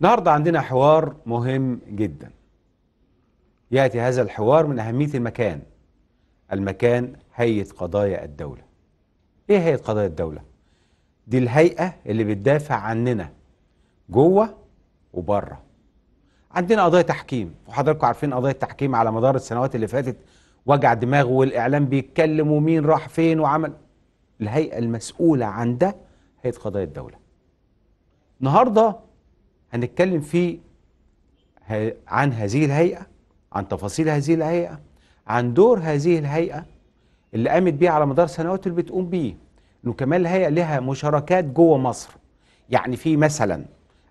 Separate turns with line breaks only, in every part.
النهارده عندنا حوار مهم جدا ياتي هذا الحوار من اهميه المكان المكان هيئه قضايا الدوله ايه هيئه قضايا الدوله دي الهيئه اللي بتدافع عننا جوه وبره عندنا قضايا تحكيم وحضراتكم عارفين قضايا التحكيم على مدار السنوات اللي فاتت وجع دماغ والاعلام بيتكلم ومين راح فين وعمل الهيئه المسؤوله عن ده هيئه قضايا الدوله النهارده هنتكلم فيه عن هذه الهيئة عن تفاصيل هذه الهيئة عن دور هذه الهيئة اللي قامت بيه على مدار سنوات اللي بتقوم بيه انه كمان الهيئة لها مشاركات جوه مصر يعني في مثلا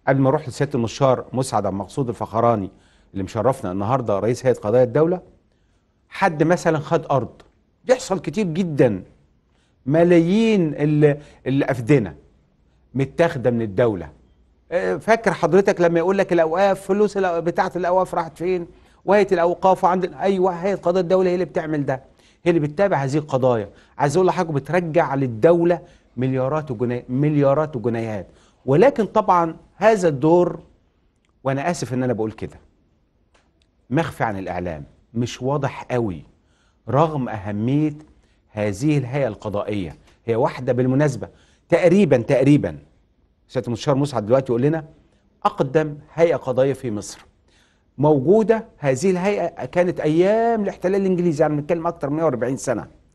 قبل ما اروح لسياده المستشار مسعد عبد المقصود الفخراني اللي مشرفنا النهارده رئيس هيئه قضايا الدوله حد مثلا خد ارض بيحصل كتير جدا ملايين الافدنه متاخده من الدوله آه، فاكر حضرتك لما يقول لك الاوقاف فلوس بتاعه الاوقاف راحت فين وهيئه الاوقاف وعند ايوه هيئه قضاء الدوله هي اللي بتعمل ده هي اللي بتتابع هذه القضايا عايز اقول لحضرتك بترجع للدوله مليارات وجنيه مليارات وجنيهات ولكن طبعا هذا الدور وانا اسف ان انا بقول كده مخفي عن الاعلام مش واضح قوي رغم اهميه هذه الهيئه القضائيه هي واحده بالمناسبه تقريبا تقريبا سياده المستشار مسعد دلوقتي يقول لنا اقدم هيئه قضائيه في مصر موجوده هذه الهيئه كانت ايام الاحتلال الانجليزي يعني بنتكلم اكتر من 140 سنه